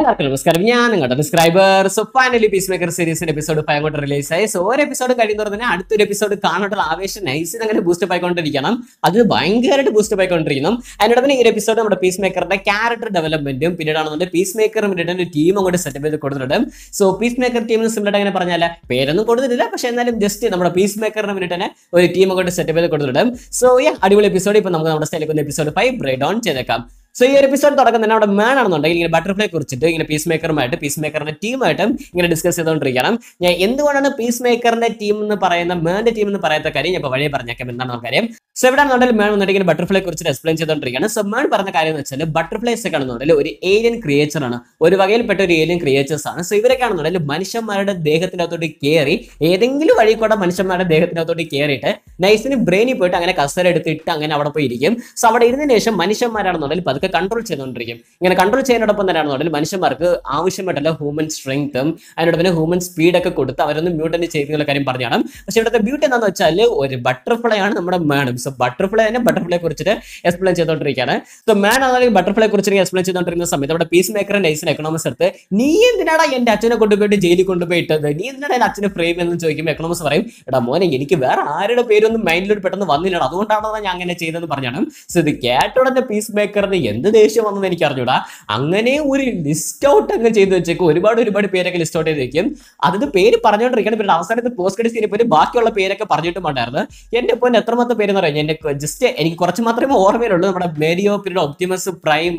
എല്ലാവർക്കും നമസ്കാരം ഞാൻ നിങ്ങളുടെ subscriber so finally Peacemaker സീരീസിന്റെ എപ്പിസോഡ് ഫൈവ് അങ്ങോട്ട് റിലീസ് ആയി സോ ഒരു എപ്പിസോഡ് കഴിയുന്നവർ തന്നെ അടുത്തൊരു എപ്പിസോഡ് കാണാനുള്ള ആവേശം നൈസ് അങ്ങനെ ബൂസ്റ്റ് ആയിക്കൊണ്ടിരിക്കണം അത് ഭയങ്കരമായിട്ട് ബൂസ്റ്റ് ആയിക്കൊണ്ടിരിക്കണം അതിനോട് തന്നെ ഈ ഒരു എപ്പിസോഡ് നമ്മുടെ പീസ് മേക്കറിന്റെ ക്യാരക്ടർ ഡെവലപ്മെന്റും പിന്നീടാണെന്നുണ്ടെങ്കിൽ പീസ് മേക്കറും പിന്നീട് ടീം അങ്ങോട്ട് സെറ്റപ്പ് ചെയ്ത് കൊടുത്തിട്ടുണ്ട് സോ പീസ് മേക്കർ ടീമിന് സിമിലർ അങ്ങനെ പറഞ്ഞാൽ പേരൊന്നും കൊടുത്തിട്ടില്ല പക്ഷേ എന്നാലും ജസ്റ്റ് നമ്മുടെ പീസ് മേക്കറിന് വേണ്ടി തന്നെ ഒരു ടീം അങ്ങോട്ട് സെറ്റപ്പ് ചെയ്ത് കൊടുത്തിട്ടുണ്ട് സോ ഈ അടിപൊളി എപ്പിസോഡ് ഇപ്പൊ നമുക്ക് നമ്മുടെ സ്റ്റൈലിൽ എപ്പിസോഡ് ഫൈവ് ബ്രേക്ക് ഓൺ ചെയ്തേക്കാം സോ ഈ ഒരു എപ്പിസോഡ് തുടക്കം തന്നെ അവിടെ മാൻ ആണെന്നുണ്ടെങ്കിൽ ഇങ്ങനെ ബട്ടർഫ്ലൈ കുറിച്ചിട്ട് ഇങ്ങനെ പീസ് മേക്കറുമായിട്ട് പീസ് മേക്കറിന്റെ ടീമായിട്ടും ഇങ്ങനെ ഡിസ്കസ് ചെയ്തുകൊണ്ടിരിക്കണം ഞാൻ എന്തുകൊണ്ടാണ് പീസ് മേക്കറിന്റെ ടീം എന്ന് പറയുന്ന മാൻ്റെ ടീം എന്ന് പറയാത്ത കാര്യം ഞാൻ ഇപ്പോൾ വഴിയെ പറഞ്ഞേക്കാം എന്താണെന്ന് കാര്യം സോ ഇവിടെ ആണെന്നുണ്ടെങ്കിൽ മേൺ വന്നിട്ട് ബട്ടർഫ്ലൈ കുറിച്ച് എക്സ്പ്ലെയിൻ ചെയ്തുകൊണ്ടിരിക്കുകയാണ് സോ മേൺ പറഞ്ഞ കാര്യം എന്ന് വെച്ചാൽ ബട്ടർഫ്ലൈസ് ഒക്കെ ആണെന്നുണ്ടെങ്കിൽ ഒരു ഏലിയൻ ക്രിയേച്ചർ ആണ് ഒരു വകയിൽപ്പെട്ട ഒരു ഏലിയൻ ക്രിയേച്ചേഴ്സ് ആണ് സോ ഇവരൊക്കെ ആണെന്നുണ്ടെങ്കിൽ മനുഷ്യന്മാരുടെ ദേഹത്തിനകത്തോട്ട് കയറി ഏതെങ്കിലും വഴി കൂടെ മനുഷ്യന്മാരുടെ ദേഹത്തിനകത്തോട്ട് കയറിയിട്ട് നൈസിന് ബ്രെയിനിൽ പോയിട്ട് അങ്ങനെ കസര എടുത്തിട്ട് അങ്ങനെ അവിടെ പോയി ഇരിക്കും സോ അവിടെ ഇരുന്നതിന് ശേഷം മനുഷ്യന്മാരാണെന്നുണ്ടെങ്കിൽ അതൊക്കെ കൺട്രോൾ ചെയ്തുകൊണ്ടിരിക്കും ഇങ്ങനെ കൺട്രോൾ ചെയ്യുന്നതോടൊപ്പം തന്നെയാണെന്നുണ്ടെങ്കിൽ മനുഷ്യന്മാർക്ക് ആവശ്യമായിട്ടുള്ള ഹ്യൂമൻ സ്ട്രെങ്ത്തും അതിനോട് പിന്നെ ഹ്യൂമൻ സ്പീഡൊക്കെ കൊടുത്ത് അവരൊന്ന് മ്യൂട്ടൻ ചെയ്തിട്ടുള്ള കാര്യം പറഞ്ഞാണ് പക്ഷേ ഇവിടുത്തെ ബ്യൂട്ടി എന്താണെന്ന് വെച്ചാൽ ഒരു ബട്ടർഫ്ലൈ ആണ് നമ്മുടെ മേണം സോ ബട്ടർഫ്ലൈ തന്നെ ബട്ടർഫ്ലൈ കുറിച്ചിട്ട് എക്സ്പ്ലെയിൻ ചെയ്തോണ്ടിരിക്കുകയാണ് സോ മാൻ അതായത് ബട്ടർഫ്ലൈ കുറിച്ച് എക്സ്പ്ലെയിൻ ചെയ്തുകൊണ്ടിരിക്കുന്ന സമയത്ത് അവിടെ പീസ് മേക്കർ നൈസിന് എക്കണോമിക്സ് എടുത്ത് നീ എന്തിനാണ് എന്റെ അച്ഛനെ കൊണ്ടുപോയിട്ട് ജയിലിൽ കൊണ്ടുപോയിട്ടത് നീ എന്തിനാണ് എന്റെ അച്ഛനെ ഫ്രെയിം എന്ന് ചോദിക്കുമ്പോൾ എക്കണോമിക്സ് പറയും എടാ മോനെ എനിക്ക് വേറെ ആരുടെ പേരൊന്നും മൈൻഡിലോട്ട് പെട്ടെന്ന് വന്നില്ല അതുകൊണ്ടാണോ ഞാൻ അങ്ങനെ ചെയ്തതെന്ന് പറഞ്ഞാണ് സോ ഇത് കേട്ടോടൻ്റെ പീസ് മേക്കറിന് എന്ത് ദേഷ്യം വന്നെന്ന് എനിക്ക് അറിഞ്ഞൂടാ അങ്ങനെ ഒരു ലിസ്റ്റ് ഔട്ട് അങ്ങ് ചെയ്ത് വെച്ചേക്കും ഒരുപാട് ഒരുപാട് പേരൊക്കെ ലിസ്റ്റ് ഔട്ട് ചെയ്ത് അതിന് പേര് പറഞ്ഞുകൊണ്ടിരിക്കണം പിന്നെ അവസാനത്തെ പോസ്റ്റ് ക്രെഡിറ്റ് സീനിൽ പോലും ബാക്കിയുള്ള പേരൊക്കെ പറഞ്ഞിട്ടും എന്റെ പോലെ പൊന്ന് പേര് പേരെന്ന് കഴിഞ്ഞാൽ എൻ്റെ ജസ്റ്റ് എനിക്ക് കുറച്ച് മാത്രമേ ഓർമ്മയിലുള്ളൂ നമ്മുടെ മേരിയോ പിന്നീട് ഒപ്റ്റിമസ് പ്രൈം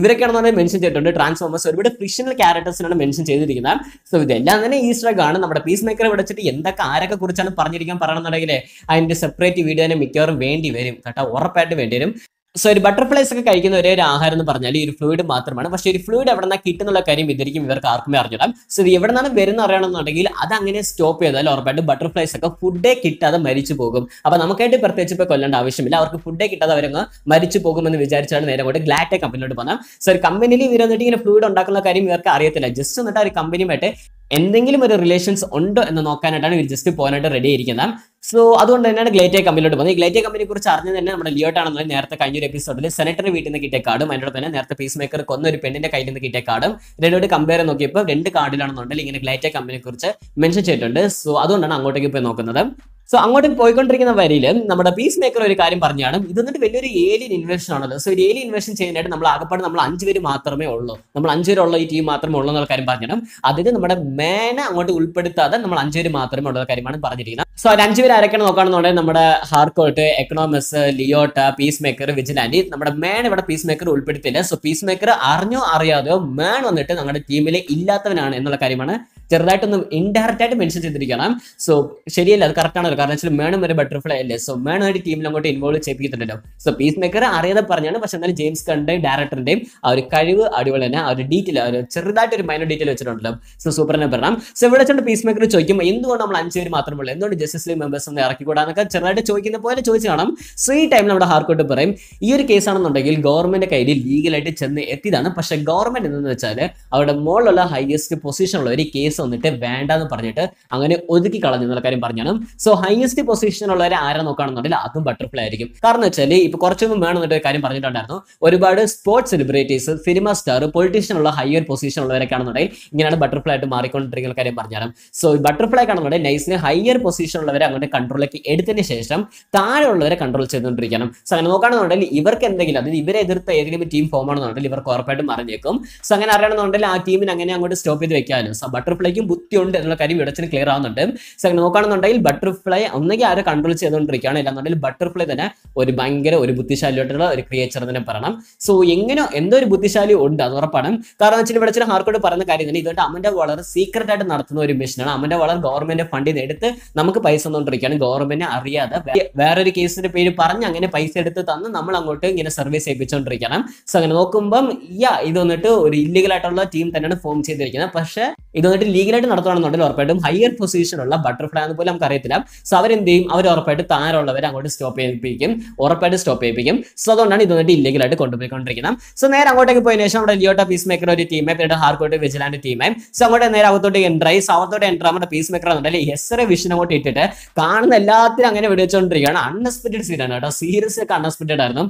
ഇവരൊക്കെയാണ് നമ്മൾ മെൻഷൻ ചെയ്തിട്ടുണ്ട് ട്രാൻസ്ഫോമേഴ്സ് ഒരുപാട് ഫിക്ഷണൽ ക്യാരക്ടേഴ്സിനാണ് മെൻഷൻ ചെയ്തിരിക്കുന്നത് സോ ഇതെല്ലാം തന്നെ ഈസ്റ്റർ ആണ് നമ്മുടെ പീസ് മേക്കറെ വിളിച്ചിട്ട് എന്തൊക്കെ ആരൊക്കെ കുറിച്ചാണ് പറഞ്ഞിരിക്കാൻ പറയണമെന്നുണ്ടെങ്കിൽ അതിൻ്റെ സെപ്പറേറ്റ് വീഡിയോ തന്നെ മിക്കവാറും വേണ്ടി വരും കേട്ടോ ഉറപ്പായിട്ട് വേണ്ടി വരും സോ ഒരു ബട്ടർഫ്ലൈസ് ഒക്കെ കഴിക്കുന്ന ഒരേ ഒരു ആഹാരം എന്ന് പറഞ്ഞാൽ ഈ ഒരു ഫ്ലൂയിഡ് മാത്രമാണ് പക്ഷെ ഒരു ഫ്ലൂയിഡ് എവിടെ നിന്നാണ് കിട്ടുന്നുള്ള കാര്യം ഇതായിരിക്കും ഇവർക്ക് ആർക്കുമേ അറിഞ്ഞിടാം സോ ഇത് എവിടെ നിന്നാണ് വരുന്ന അറിയണമെന്നുണ്ടെങ്കിൽ അത് അങ്ങനെ സ്റ്റോപ്പ് ചെയ്താൽ ഉറപ്പായിട്ട് ബട്ടർഫ്ലൈസ് ഒക്കെ ഫുഡേ കിട്ടാതെ മരിച്ചു പോകും അപ്പൊ നമുക്കായിട്ട് പ്രത്യേകിച്ച് ഇപ്പൊ കൊല്ലേണ്ട ആവശ്യമില്ല അവർക്ക് ഫുഡേ കിട്ടാതെ അവരങ്ങ് മരിച്ചു പോകുമെന്ന് വിചാരിച്ചാണ് നേരെ കൊണ്ട് ഗ്ലാറ്റെ കമ്പനിയോട് പോകാം സോ ഒരു കമ്പനിയിൽ ഇവർ വന്നിട്ട് ഇങ്ങനെ ഫ്ലൂയിഡ് ഉണ്ടാക്കുന്ന കാര്യം ഇവർക്ക് അറിയത്തില്ല ജസ്റ്റ് എന്നിട്ട് ആ ഒരു കമ്പനിയുമായിട്ട് എന്തെങ്കിലും ഒരു റിലേഷൻസ് ഉണ്ടോ എന്ന് നോക്കാനായിട്ടാണ് ഇവർ ജസ്റ്റ് പോകാനായിട്ട് റെഡി ആയിരിക്കുന്നത് സോ അതുകൊണ്ട് തന്നെയാണ് ഗ്ലേറ്റിയ കമ്പനിയിലോട്ട് പോകുന്നത് ഈ ഗ്ലേറ്റിയ കമ്പനിയെ കുറിച്ച് അറിഞ്ഞു തന്നെ നമ്മുടെ ലിയോട്ടാണെന്നുള്ള നേരത്തെ കഴിഞ്ഞൊരു എപ്പിസോഡിൽ സെനറ്ററി വീട്ടിൽ നിന്ന് കിട്ടിയ കാർഡും അതിനോട് തന്നെ നേരത്തെ പീസ് മേക്കർ കൊന്ന ഒരു പെണ്ണിന്റെ കയ്യിൽ നിന്ന് കിട്ടിയ കാർഡും രണ്ടോട് കമ്പയർ നോക്കിയപ്പോൾ രണ്ട് കാർഡിലാണെന്നുണ്ടെങ്കിൽ ഇങ്ങനെ ഗ്ലേറ്റിയ കമ്പനിയെ കുറിച്ച് മെൻഷൻ ചെയ്തിട്ടുണ്ട് സോ അതുകൊണ്ടാണ് അങ്ങോട്ടേക്ക് പോയി നോക്കുന്നത് സോ അങ്ങോട്ട് പോയിക്കൊണ്ടിരിക്കുന്ന വരിയിൽ നമ്മുടെ പീസ് മേക്കർ ഒരു കാര്യം പറഞ്ഞാണ് ഇത് എന്നിട്ട് വലിയൊരു ഏലിയൻ ഇൻവെഷൻ ആണല്ലോ സോ ഒരു ഏലിയൻ ഇൻവെഷൻ ചെയ്യാനായിട്ട് നമ്മൾ ആകപ്പാട് നമ്മൾ അഞ്ച് പേര് മാത്രമേ ഉള്ളൂ നമ്മൾ അഞ്ച് പേരുള്ള ഈ ടീം മാത്രമേ ഉള്ളൂ എന്നുള്ള കാര്യം പറഞ്ഞു അതിന് നമ്മുടെ മേന അങ്ങോട്ട് ഉൾപ്പെടുത്താതെ നമ്മൾ അഞ്ച് പേര് മാത്രമേ ഉള്ള കാര്യമാണ് പറഞ്ഞിരിക്കുന്നത് സോ അഞ്ചു അഞ്ച് പേര് ആരൊക്കെയാണ് നോക്കുകയാണെന്നുണ്ടെങ്കിൽ നമ്മുടെ Harcourt Economos Leota Peacemaker Vigilante നമ്മുടെ മേൻ ഇവിടെ പീസ് മേക്കർ ഉൾപ്പെടുത്തില്ല സോ പീസ് മേക്കർ അറിഞ്ഞോ അറിയാതെയോ മേൻ വന്നിട്ട് നമ്മുടെ ടീമിലെ ഇല്ലാത്തവനാണ് എന്നുള്ള കാര്യമാണ് ചെറുതായിട്ടൊന്ന് ഇൻഡയറക്റ്റ് ആയിട്ട് മെൻഷൻ ചെയ്തിരിക്കണം സോ ശരിയല്ല അത് കറക്റ്റ് ആണല്ലോ കാരണം വെച്ചാൽ മേണം ഒരു ബട്ടർഫ്ലൈ അല്ലേ സോ മേണം ഒരു ടീമിൽ അങ്ങോട്ട് ഇൻവോൾവ് ചെയ്യിപ്പിക്കുന്നുണ്ടല്ലോ സോ പീസ് മേക്കർ അറിയാതെ പറഞ്ഞാണ് പക്ഷെ എന്നാലും ജെയിംസ് കണ്ടയും ഡയറക്ടറിന്റെയും ആ ഒരു കഴിവ് അടിപൊളി തന്നെ ആ ഒരു ഡീറ്റെയിൽ ഒരു ചെറുതായിട്ട് ഒരു മൈനർ ഡീറ്റെയിൽ വെച്ചിട്ടുണ്ടല്ലോ സോ സൂപ്പർ തന്നെ പറയാം സോ ഇവിടെ വെച്ചാൽ പീസ് മേക്കർ ചോദിക്കും എന്തുകൊണ്ട് നമ്മൾ അഞ്ച് പേര് മാത്രമേ ഉള്ളൂ എന്തുകൊണ്ട് ജസ്റ്റിസ് ലീഗ് മെമ്പേഴ്സ് ഒന്ന് ഇറക്കിക്കൂടാന്നൊക്കെ ചെറുതായിട്ട് ചോദിക്കുന്ന പോലെ ചോദിച്ചു കാണാം സോ ഈ ടൈമിൽ നമ്മുടെ ഹാർക്കോട്ട് പറയും ഈ ഒരു കേസാണെന്നുണ്ടെങ്കിൽ ഗവൺമെന്റ് കയ്യിൽ ലീഗലായിട്ട് ചെന്ന് എത്തിയതാണ് പക്ഷെ ഗവൺമെന്റ് എന്തെന്ന് വെച്ചാൽ അവരുടെ മുകളിലുള്ള ഹയസ്റ്റ് പൊസിഷനുള്ള ഒരു കേസ് വന്നിട്ട് വേണ്ട എന്ന് പറഞ്ഞിട്ട് അങ്ങനെ ഒതുക്കി കളഞ്ഞു എന്നുള്ള കാര്യം പറഞ്ഞാണ് സോ ഹയസ്റ്റ് പൊസിഷനിലുള്ളവരെ ആരെ നോക്കുകയാണെന്നുണ്ടെങ്കിൽ അതും ബട്ടർഫ്ലൈ ആയിരിക്കും കാരണം വെച്ചാൽ ഇപ്പൊ കുറച്ചൊന്നും ഒരു കാര്യം പറഞ്ഞിട്ടുണ്ടായിരുന്നു ഒരുപാട് sports celebrities cinema star politician ഉള്ള ഹയർ പൊസിഷൻ ഉള്ളവരൊക്കെയാണെന്നുണ്ടെങ്കിൽ ഇങ്ങനെയാണ് ബട്ടർഫ്ലൈ ആയിട്ട് മാറിക്കൊണ്ടിരിക്കുന്ന കാര്യം പറഞ്ഞാലും സോ ബട്ടർഫ്ലൈ ആണെന്നുണ്ടെങ്കിൽ നൈസിന് ഹയർ ഉള്ളവരെ അങ്ങോട്ട് കൺട്രോളിലേക്ക് എടുത്തതിന് ശേഷം താഴെയുള്ളവരെ കൺട്രോൾ ചെയ്തുകൊണ്ടിരിക്കണം സോ അങ്ങനെ നോക്കുകയാണെന്നുണ്ടെങ്കിൽ ഇവർക്ക് എന്തെങ്കിലും അതായത് ഇവരെ എതിർത്ത ഏതെങ്കിലും ടീം ഫോം ആണെന്നുണ്ടെങ്കിൽ ഇവർക്ക് ഉറപ്പായിട്ടും മറിഞ്ഞേക്കും സോ അങ്ങനെ അറിയണമെന്നുണ്ടെങ്കിൽ ആ ടീമിന് അങ്ങനെ അങ്ങോട്ട് സ്റ്റോപ്പ് ചെയ്ത് വെക്കാനും സോ ബട്ടർഫ്ലൈ ബട്ടർഫ്ലൈക്കും ബുദ്ധിയുണ്ട് എന്നുള്ള കാര്യം വിടച്ചിന് ക്ലിയർ ആവുന്നുണ്ട് സെക്കൻഡ് നോക്കുകയാണെന്നുണ്ടെങ്കിൽ ബട്ടർഫ്ലൈ ഒന്നെങ്കിൽ ആരും കൺട്രോൾ ചെയ്തുകൊണ്ടിരിക്കുകയാണ് ഇല്ലാന്നുണ്ടെങ്കിൽ ബട്ടർഫ്ലൈ തന്നെ ഒരു ഭയങ്കര ഒരു ബുദ്ധിശാലിയായിട്ടുള്ള ഒരു ക്രിയേച്ചർ തന്നെ പറയണം സോ എങ്ങനെയോ എന്തോ ഒരു ബുദ്ധിശാലി ഉണ്ട് അത് ഉറപ്പാണ് കാരണം വെച്ചാൽ ഇവിടെ ചില ഹാർക്കോട് പറയുന്ന കാര്യം തന്നെ ഇതുകൊണ്ട് അമൻ്റെ വളർ സീക്രട്ട് ആയിട്ട് നടത്തുന്ന ഒരു മിഷനാണ് അമന്റെ വളർ ഗവൺമെന്റ് ഫണ്ടിൽ നിന്ന് എടുത്ത് നമുക്ക് പൈസ തന്നുകൊണ്ടിരിക്കുകയാണ് ഗവൺമെന്റ് അറിയാതെ വേറൊരു കേസിന്റെ പേര് പറഞ്ഞ് അങ്ങനെ പൈസ എടുത്ത് തന്ന് നമ്മൾ അങ്ങോട്ട് ഇങ്ങനെ സർവീസ് ചെയ്യിപ്പിച്ചുകൊണ്ടിരിക്കണം സോ അങ്ങനെ നോക്കുമ്പം യാ ഇത് വന്നിട്ട് ഒരു ഇല്ലീഗൽ ആയിട്ടുള്ള ടീം തന്നെയാണ് ഫോം ചെയ്തിരിക്കുന്നത് പക്ഷേ ഇത് വന്നിട്ട് ലീഗലായിട്ട് നടത്തുകയാണെന്നുണ്ടെങ്കിൽ ഉറപ്പായിട്ടും ഹയർ പൊസിഷനുള്ള ബട്ടർഫ്ലൈ എന്ന് പോലും നമുക്ക് അറിയത്തില്ല സോ അവരെന്ത് ചെയ്യും അവർ ഉറപ്പായിട്ട് താരമുള്ളവർ അങ്ങോട്ട് സ്റ്റോപ്പ് ചെയ്യിപ്പിക്കും ഉറപ്പായിട്ട് സ്റ്റോപ്പ് ചെയ്യിപ്പിക്കും സോ അതുകൊണ്ടാണ് ഇത് വന്നിട്ട് ഇല്ലീഗലായിട്ട് കൊണ്ടുപോയിക്കൊണ്ടിരിക്കുന്നത് സോ നേരെ അങ്ങോട്ടേക്ക് പോയതിനു ശേഷം നമ്മുടെ ലിയോട്ട പീസ് മേക്കർ ഒരു ടീമായി പിന്നെ ഹാർക്കോട്ട് വിജിലാൻഡ് ടീമായി സോ അങ്ങോട്ട് നേരെ അകത്തോട്ട് എൻ്റർ ആയി സോ അവർത്തോട്ട് എൻ്റർ ആകുമ്പോൾ പീസ് മേക്കർ എന്നുണ്ടെങ്കിൽ എ വിഷൻ അങ്ങോട്ട് ഇട്ടിട്ട് കാണുന്ന എല്ലാത്തിനും അങ്ങനെ വെടിവെച്ചുകൊണ്ടിരിക്കുകയാണ് അൺഎക്സ്പെക്ടഡ് സീനാണ് കേട്ടോ സീരിയസ് ഒക്കെ അൺഎക്സ്പെക്ടഡ് ആയിരുന്നു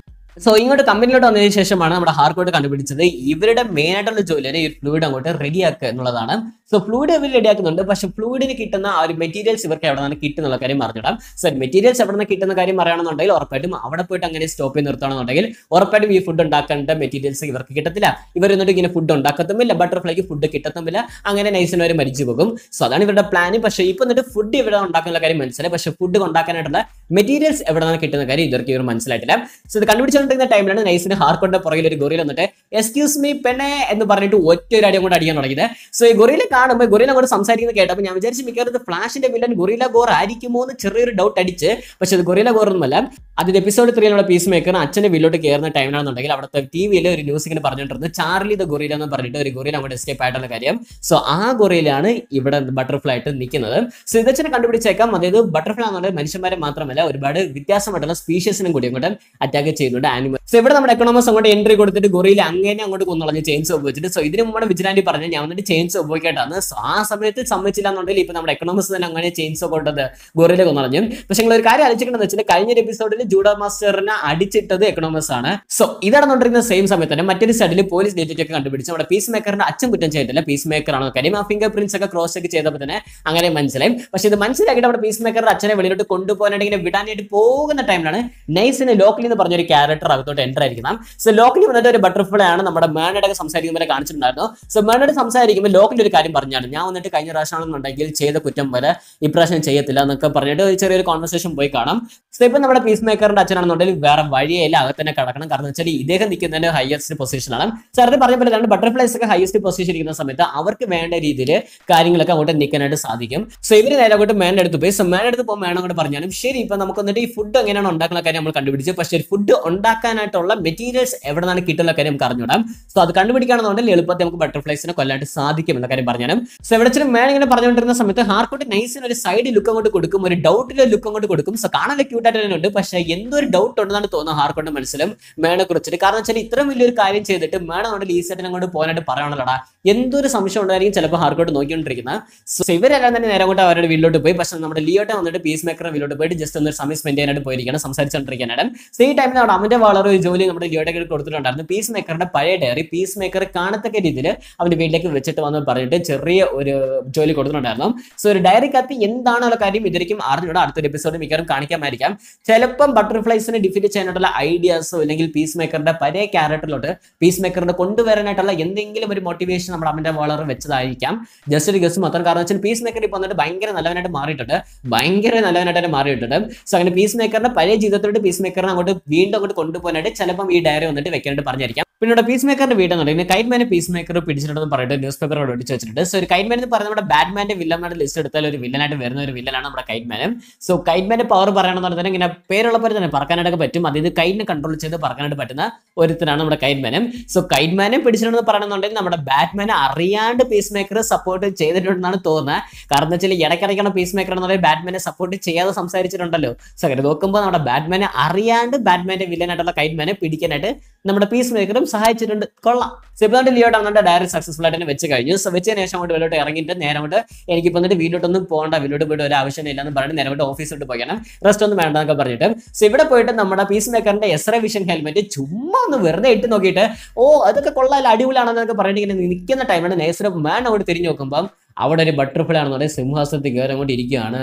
സോ ഇങ്ങോട്ട് കമ്പനിയിലോട്ട് വന്നതിന് ശേഷമാണ് നമ്മുടെ ഹാർക്കോട്ട് കണ്ടുപിടിച്ചത് ഇവരുടെ മെയിൻ ആയിട്ടുള്ള ജോലിയാണ് ഈ ഫ്ലൂയിഡ് അങ്ങോട്ട് റെഡി ആക്കുക എന്നുള്ളതാണ് സോ ഫ്ലൂയിഡ് ഇവർ റെഡി ആക്കുന്നുണ്ട് പക്ഷെ ഫ്ലൂയിഡിന് കിട്ടുന്ന ആ ഒരു മെറ്റീരിയൽസ് ഇവർക്ക് എവിടെ നിന്നാണ് കിട്ടുന്നുള്ള കാര്യം പറഞ്ഞിടാം സോ മെറ്റീരിയൽസ് എവിടെ നിന്ന് കിട്ടുന്ന കാര്യം പറയുകയാണെന്നുണ്ടെങ്കിൽ ഉറപ്പായിട്ടും അവിടെ പോയിട്ട് അങ്ങനെ സ്റ്റോപ്പ് ചെയ്ത് നിർത്തുകയാണെന്നുണ്ടെങ്കിൽ ഉറപ്പായിട്ടും ഈ ഫുഡ് ഉണ്ടാക്കേണ്ട മെറ്റീരിയൽസ് ഇവർക്ക് കിട്ടത്തില്ല ഇവർ എന്നിട്ട് ഇങ്ങനെ ഫുഡ് ഉണ്ടാക്കത്തുമില്ല ബട്ടർഫ്ലൈക്ക് ഫുഡ് കിട്ടത്തുമില്ല അങ്ങനെ നൈസിന് അവർ മരിച്ചു പോകും സോ അതാണ് ഇവരുടെ പ്ലാൻ പക്ഷേ ഇപ്പം എന്നിട്ട് ഫുഡ് ഇവിടെ ഉണ്ടാക്കാനുള്ള കാര്യം മനസ്സിലായി പക്ഷേ ഫുഡ് ഉണ്ടാക്കാനായിട്ടുള്ള മെറ്റീരിയൽസ് എവിടെ നിന്ന് കിട്ടുന്ന കാര്യം ഇവർക്ക് ഇവർ മനസ്സിലായിട്ടില്ല സോ ഇത് കണ്ടുപിടിച്ച വിളിച്ചുകൊണ്ടിരുന്ന ടൈമിലാണ് നൈസിന് ഹാർക്കോന്റെ പുറകിൽ ഒരു ഗൊറിയിൽ വന്നിട്ട് എക്സ്ക്യൂസ് മീ പെണ്ണെ എന്ന് പറഞ്ഞിട്ട് ഒറ്റ ഒരു അടി കൊണ്ട് അടിക്കാൻ തുടങ്ങിയത് സോ ഈ ഗൊറിയിലെ കാണുമ്പോൾ ഗൊറിയിൽ കൂടെ സംസാരിക്കുന്നത് കേട്ടപ്പോൾ ഞാൻ വിചാരിച്ചു മിക്കവാറും ഫ്ലാഷിന്റെ വില്ലൻ ഗൊറിയില ഗോർ ആയിരിക്കുമോ എന്ന് ചെറിയൊരു ഡൗട്ട് അടിച്ച് പക്ഷെ അത് ഗൊറിയില ഗോർ ഒന്നുമല്ല അതിന്റെ എപ്പിസോഡ് ത്രീയിലുള്ള പീസ് മേക്കർ അച്ഛന്റെ വില്ലോട്ട് കയറുന്ന ടൈമിലാണെന്നുണ്ടെങ്കിൽ അവിടുത്തെ ടി വിയിൽ ഒരു ന്യൂസ് ഇങ്ങനെ പറഞ്ഞിട്ടുണ്ട് ചാർലി ദ ഗൊറിയില എന്ന് പറഞ്ഞിട്ട് ഒരു ഗൊറിയില അങ്ങോട്ട് എസ്കേപ്പ് ആയിട്ടുള്ള കാര്യം സോ ആ ഗൊറിയിലാണ് ഇവിടെ ബട്ടർഫ്ലൈ ആയിട്ട് നിൽക്കുന്നത് സോ ഇതച്ഛനെ കണ്ടുപിടിച്ചേക്കാം അതായത് ബട്ടർഫ്ലൈ എന്ന് പറഞ്ഞാൽ മനുഷ്യന്മാരെ മാത്രമല്ല ഒരുപാട് വ്യത്യാസമായിട്ടുള്ള സ്പീഷ്യസിനും കൂടി അങ്ങോട്ട് അറ്റാക്ക് ചെയ്യുന്നുണ്ട് ആനിമൽ സോ ഇവിടെ നമ്മുടെ എക്കണോമസ് അങ്ങോട്ട് എൻട്രി കൊടുത്തിട്ട് ഗൊറിയിൽ അങ്ങനെ അങ്ങോട്ട് കൊന്നുള്ള ചെയിൻസ് ഉപയോഗിച്ചിട്ട് സോ ഇതിന് മുമ്പാണ് വിജിലാൻഡി പറഞ്ഞത് ഞാൻ വന്നിട്ട് ചെയിൻസ് സോപ്പ് സോ ആ സമയത്ത് സമ്മതിച്ചില്ല എന്നുണ്ടെങ്കിൽ ഇപ്പൊ നമ്മുടെ എക്കണോമിക്സ് തന്നെ അങ്ങനെ ചെയിൻസ് കൊണ്ടത് ഗൊറിയിൽ കൊന്നുളഞ്ഞു പക്ഷെ നിങ്ങൾ ഒരു കാര്യം അലച്ചിട്ടുണ്ടെന്ന് വെച്ചാൽ കഴിഞ്ഞ എപ്പിസോഡിൽ ജൂഡോ മാസ്റ്ററിനെ അടിച്ചിട്ടത് എക്കണോമിക്സ് ആണ് സോ ഇത് നടന്നുകൊണ്ടിരിക്കുന്ന സെയിം സമയത്ത് തന്നെ മറ്റൊരു സൈഡിൽ പോലീസ് ഡേറ്റൊക്കെ കണ്ടുപിടിച്ച് നമ്മുടെ പീസ് മേക്കറിന്റെ അച്ഛൻ കുറ്റം ചെയ്തിട്ടില്ല പീസ് മേക്കർ ആണോ കാര്യം ആ ഫിംഗർ പ്രിന്റ്സ് ഒക്കെ ക്രോസ് ഒക്കെ ചെയ്തപ്പോൾ തന്നെ അങ്ങനെ മനസ്സിലായി പക്ഷെ ഇത് മനസ്സിലാക്കിയിട്ട് നമ്മുടെ പീസ് മേക്കറുടെ അച്ഛനെ വെളിയിലോട്ട് കൊണ്ടുപോകാനായിട്ട് ഇങ്ങനെ വിടാനായിട്ട് പോകുന്ന ടൈമിലാണ് നൈസിന് ലോക്കലി എന്ന് പറഞ്ഞൊരു ക്യാരക്ടർ ബട്ടർ അകത്തോട്ട് എൻ്റർ ആയിരിക്കണം സോ ലോക്കിൽ വന്നിട്ട് ഒരു ബട്ടർഫ്ലൈ ആണ് നമ്മുടെ മേനയുടെ സംസാരിക്കുമ്പോൾ കാണിച്ചിട്ടുണ്ടായിരുന്നു സോ മേണയുടെ സംസാരിക്കുമ്പോൾ ലോക്കിൻ്റെ ഒരു കാര്യം പറഞ്ഞാണ് ഞാൻ വന്നിട്ട് കഴിഞ്ഞ പ്രാവശ്യമാണെന്നുണ്ടെങ്കിൽ ചെയ്ത കുറ്റം പോലെ ഇപ്രാവശ്യം ചെയ്യത്തില്ല എന്നൊക്കെ പറഞ്ഞിട്ട് ഒരു ചെറിയൊരു കോൺവെർസേഷൻ പോയി കാണാം സോ ഇപ്പം നമ്മുടെ പീസ് മേക്കറിന്റെ അച്ഛനാണെന്നുണ്ടെങ്കിൽ വേറെ വഴിയല്ല അകത്ത് തന്നെ കിടക്കണം കാരണം വെച്ചാൽ ഇദ്ദേഹം നിൽക്കുന്നതിന് ഹയസ്റ്റ് പൊസിഷനാണ് സാറിന് പറഞ്ഞ പോലെ രണ്ട് ബട്ടർഫ്ലൈസ് ഒക്കെ ഹയസ്റ്റ് പൊസിഷൻ ഇരിക്കുന്ന സമയത്ത് അവർക്ക് വേണ്ട രീതിയിൽ കാര്യങ്ങളൊക്കെ അങ്ങോട്ട് നിൽക്കാനായിട്ട് സാധിക്കും സോ ഇവർ നേരെ അങ്ങോട്ട് മേൻ്റെ എടുത്ത് പോയി സോ മേൻ്റെ എടുത്ത് പോകുമ്പോൾ മേണം കൂടെ പറഞ്ഞാലും ശരി ഇപ്പം നമുക്ക് വന്നിട്ട് ഈ ഫുഡ് എങ്ങനെയാണ് ഉണ്ടാക്കുന്ന കാര്യം നമ്മൾ കണ്ടുപിടിച്ചു പക്ഷേ ഫുഡ് ഉണ്ടാക്കി ഉണ്ടാക്കാനായിട്ടുള്ള മെറ്റീരിയൽസ് എവിടെ നിന്നാണ് കിട്ടുന്ന കാര്യം പറഞ്ഞുവിടാം സോ അത് കണ്ടുപിടിക്കുകയാണെന്നുണ്ടെങ്കിൽ എളുപ്പത്തിൽ നമുക്ക് ബട്ടർഫ്ലൈസിനെ കൊല്ലായിട്ട് സാധിക്കും എന്ന കാര്യം പറഞ്ഞുതരാം സോ ഇവിടെ വെച്ചിട്ട് മേൻ ഇങ്ങനെ പറഞ്ഞുകൊണ്ടിരുന്ന സമയത്ത് ഹാർക്കോട്ട് നൈസിന് ഒരു സൈഡ് ലുക്ക് അങ്ങോട്ട് കൊടുക്കും ഒരു ഡൗട്ടിലെ ലുക്ക് അങ്ങോട്ട് കൊടുക്കും സോ കാണാൻ ക്യൂട്ടായിട്ട് തന്നെ ഉണ്ട് പക്ഷേ എന്തൊരു ഡൗട്ട് ഉണ്ടെന്നാണ് തോന്നുന്നത് ഹാർക്കോട്ട് മനസ്സിലും മേനെ കുറിച്ചിട്ട് കാരണം വെച്ചാൽ ഇത്രയും വലിയൊരു കാര്യം ചെയ്തിട്ട് മേണം നമ്മുടെ ലീസറ്റിനെ അങ്ങോട്ട് പോകാനായിട്ട് പറയണല്ലോടാ എന്തൊരു സംശയം ഉണ്ടായിരിക്കും ചിലപ്പോൾ ഹാർക്കോട്ട് നോക്കിക്കൊണ്ടിരിക്കുന്നത് സോ ഇവരെല്ലാം തന്നെ നേരെ കൊണ്ട് അവരുടെ വീട്ടിലോട്ട് പോയി പക്ഷേ നമ്മുടെ ലിയോട്ടെ വന്നിട്ട് പീസ് മേക്കറിന് വീട്ടിലോട്ട് പോയിട്ട് ജസ്റ്റ് ഒന്ന് സമയം സ്പെൻഡ് ചെയ്യാനായിട്ട് പോയിരിക്കുകയാണ് സംസാരിച്ചുകൊണ്ടിരിക്കാനായിട്ട് സോ ഈ ടൈമിൽ അവിടെ അവൻ്റെ വളരെ ഒരു ജോലി നമ്മുടെ ലിയോട്ടെ കൊടുത്തിട്ടുണ്ടായിരുന്നു പീസ് മേക്കറിന്റെ പഴയ ഡയറി പീസ് മേക്കർ കാണത്തക്ക രീതിയിൽ അവൻ്റെ വീട്ടിലേക്ക് വെച്ചിട്ട് വന്ന് പറഞ്ഞിട്ട് ചെറിയ ഒരു ജോലി കൊടുത്തിട്ടുണ്ടായിരുന്നു സോ ഒരു ഡയറി കത്തി എന്താണുള്ള കാര്യം ഇതിലേക്കും അറിഞ്ഞൂടെ അടുത്തൊരു എപ്പിസോഡ് മിക്കവാറും കാണിക്കാമായിരിക്കാം ചിലപ്പം ബട്ടർഫ്ലൈസിനെ ഡിഫീറ്റ് ചെയ്യാനായിട്ടുള്ള ഐഡിയാസോ അല്ലെങ്കിൽ പീസ് മേക്കറിന്റെ പഴയ ക്യാരക്ടറിലോട്ട് പീസ് മേക്കറിന്റെ കൊണ്ടുവരാനായിട്ടുള്ള എന്തെങ്കിലും ഒരു മോട്ടിവേഷൻ നമ്മുടെ അമ്മന്റെ വളർ വെച്ചതായിരിക്കാം ജസ്റ്റ് ഒരു ഗസ് മാത്രം കാരണം വെച്ചാൽ പീസ് മേക്കർ ഇപ്പൊ വന്നിട്ട് ഭയങ്കര നല്ലവനായിട്ട് മാറിയിട്ടുണ്ട് ഭയങ്കര നല്ലവനായിട്ട് തന്നെ മാറിയിട്ടുണ്ട് സോ അങ്ങനെ പീസ് മേക്കറിന്റെ പഴയ ജീവിതത്തിലോട്ട് പീസ് മേക്കറിനെ അങ്ങോട്ട് വീണ്ടും അങ്ങോട്ട് കൊണ്ടുപോകാനായിട്ട് ചിലപ്പം ഈ ഡയറി വന്നിട്ട് വെക്കാനായിട്ട് പിന്നെ പിന്നീട് പീസ് മേക്കറിന്റെ വീടെന്നുണ്ടെങ്കിൽ കൈറ്റ്മാനെ പീസ് മേക്കർ പിടിച്ചിട്ടുണ്ടെന്ന് പറഞ്ഞിട്ട് ന്യൂസ് അവിടെ ഒടിച്ച് വെച്ചിട്ടുണ്ട് സോ ഒരു കൈറ്റ്മാൻ എന്ന് പറയുന്നത് നമ്മുടെ ബാറ്റ്മാന്റെ വില്ലന്മാരുടെ ലിസ്റ്റ് എടുത്താൽ ഒരു വില്ലനായിട്ട് വരുന്ന ഒരു വില്ലനാണ് നമ്മുടെ കൈറ്റ്മാനും സോ കൈറ്റ്മാന്റെ പവർ പറയണമെന്ന് പറഞ്ഞാൽ ഇങ്ങനെ പേരുള്ള പോലെ തന്നെ പറക്കാനായിട്ടൊക്കെ പറ്റും അതായത് കൈറ്റിനെ കൺട്രോൾ ചെയ്ത് പറക്കാനായിട്ട് പറ്റുന്ന ഒരുത്തനാണ് നമ്മുടെ കൈറ്റ്മാനും സോ കൈറ്റ്മാനെ പിടിച്ചിട്ടുണ്ടെന്ന് പറയണമെന്നുണ്ടെങ്കിൽ നമ്മുടെ ബാറ്റ്മാൻ ബാറ്റ്മാനെ അറിയാണ്ട് പീസ് മേക്കറെ സപ്പോർട്ട് ചെയ്തിട്ടുണ്ടെന്നാണ് തോന്നുന്നത് കാരണം എന്ന് വെച്ചാൽ ഇടയ്ക്കിടയ്ക്കാണ് പീസ് മേക്കർ എന്ന് പറയുന്നത് ബാറ്റ്മാനെ സപ്പോർട്ട് ചെയ്യാതെ സംസാരിച്ചിട്ടുണ്ടല്ലോ സോ അങ്ങനെ നോക്കുമ്പോൾ നമ്മുടെ ബാറ്റ്മാനെ അറിയാണ്ട് ബാറ്റ്മാന്റെ വില്ലനായിട്ടുള്ള കൈറ്റ്മാനെ പിടിക്കാനായിട്ട് നമ്മുടെ പീസ് മേക്കറും സഹായിച്ചിട്ടുണ്ട് കൊള്ളാം സിബിളായിട്ട് ലിയോട്ട് നമ്മുടെ ഡയറക്റ്റ് സക്സസ്ഫുൾ ആയിട്ട് വെച്ച് കഴിഞ്ഞു സോ വെച്ചതിന് ശേഷം അങ്ങോട്ട് വെള്ളോട്ട് ഇറങ്ങിയിട്ട് നേരെ കൊണ്ട് എനിക്ക് ഇപ്പോൾ എന്നിട്ട് വീട്ടിലോട്ടൊന്നും പോകണ്ട വീട്ടിലോട്ട് പോയിട്ട് ഒരു ആവശ്യം എന്ന് പറഞ്ഞ് നേരെ കൊണ്ട് ഓഫീസിലോട്ട് പോകണം റെസ്റ്റ് ഒന്നും വേണ്ട എന്നൊക്കെ പറഞ്ഞിട്ട് സോ ഇവിടെ പോയിട്ട് നമ്മുടെ പീസ് മേക്കറിന്റെ എസ്ര വിഷൻ ഹെൽമെറ്റ് ചുമ്മാ ഒന്ന് വെറുതെ ഇട്ട് നോക്കിയിട്ട് ഓ അതൊക്കെ കൊള്ളാല്ല അടിപൊളിയാണെന്നൊക്കെ പറഞ്ഞിട്ട് ഇങ്ങനെ നിൽക്കുന്ന ഇരിക്കുന്ന ടൈമാണ് നേസർ മാൻ അവിടെ തിരിഞ്ഞു നോക്കുമ്പം അവിടെ ഒരു ബട്ടർഫ്ലൈ ആണെന്നുണ്ടെങ്കിൽ സിംഹാസനത്തിൽ കയറി അങ്ങോട്ട് ഇരിക്കുകയാണ്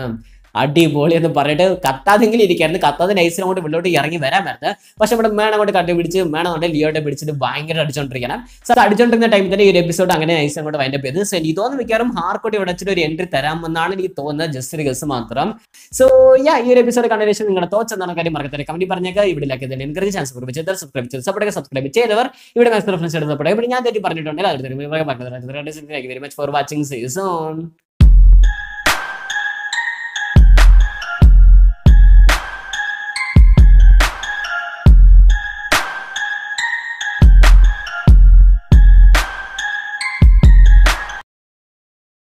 അടിപൊളി എന്ന് പറഞ്ഞിട്ട് കത്താതെങ്കിലും ഇരിക്കായിരുന്നു കത്താതെ നൈസിനെ കൊണ്ട് വെള്ളോട്ട് ഇറങ്ങി വരാൻ വരുന്നത് പക്ഷെ ഇവിടെ മേണം കൊണ്ട് കണ്ടു പിടിച്ച് മേണം കൊണ്ട് ലിയോട്ടെ പിടിച്ചിട്ട് ഭയങ്കര അടിച്ചോണ്ടിരിക്കണം സോ അടിച്ചോണ്ടിരുന്ന ടൈമിൽ തന്നെ ഈ ഒരു എപ്പിസോഡ് അങ്ങനെ നൈസിനെ കൊണ്ട് വൈൻഡപ്പ് ചെയ്തു സോ എനിക്ക് തോന്നുന്നു മിക്കവാറും ഹാർക്കോട്ട് ഉടച്ചിട്ട് ഒരു എൻട്രി തരാമെന്നാണ് എനിക്ക് തോന്നുന്നത് ജസ്റ്റ് ഒരു ഗസ് മാത്രം സോ യാ ഈ ഒരു എപ്പിസോഡ് കണ്ടതിന് ശേഷം നിങ്ങളുടെ തോച്ച എന്നാണ് കാര്യം മറക്കത്തില്ല കമ്പനി പറഞ്ഞേക്കുക ഇവിടെ തന്നെ എൻകറേജ് ചാൻസ് സബ്സ്ക്രൈബ് ചെയ്തവർ സബ്സ്ക്രൈബ് ചെയ്ത് സപ്പോർട്ട് സബ്സ്ക്രൈബ് ചെയ്തവർ ഇവിടെ മാക്സ് റെഫറൻസ് എടുത്തപ്പോൾ ഇവിടെ ഞാൻ തെറ്റി പറഞ്ഞിട്ടുണ്ടെങ്കിൽ അടുത്ത very much for watching season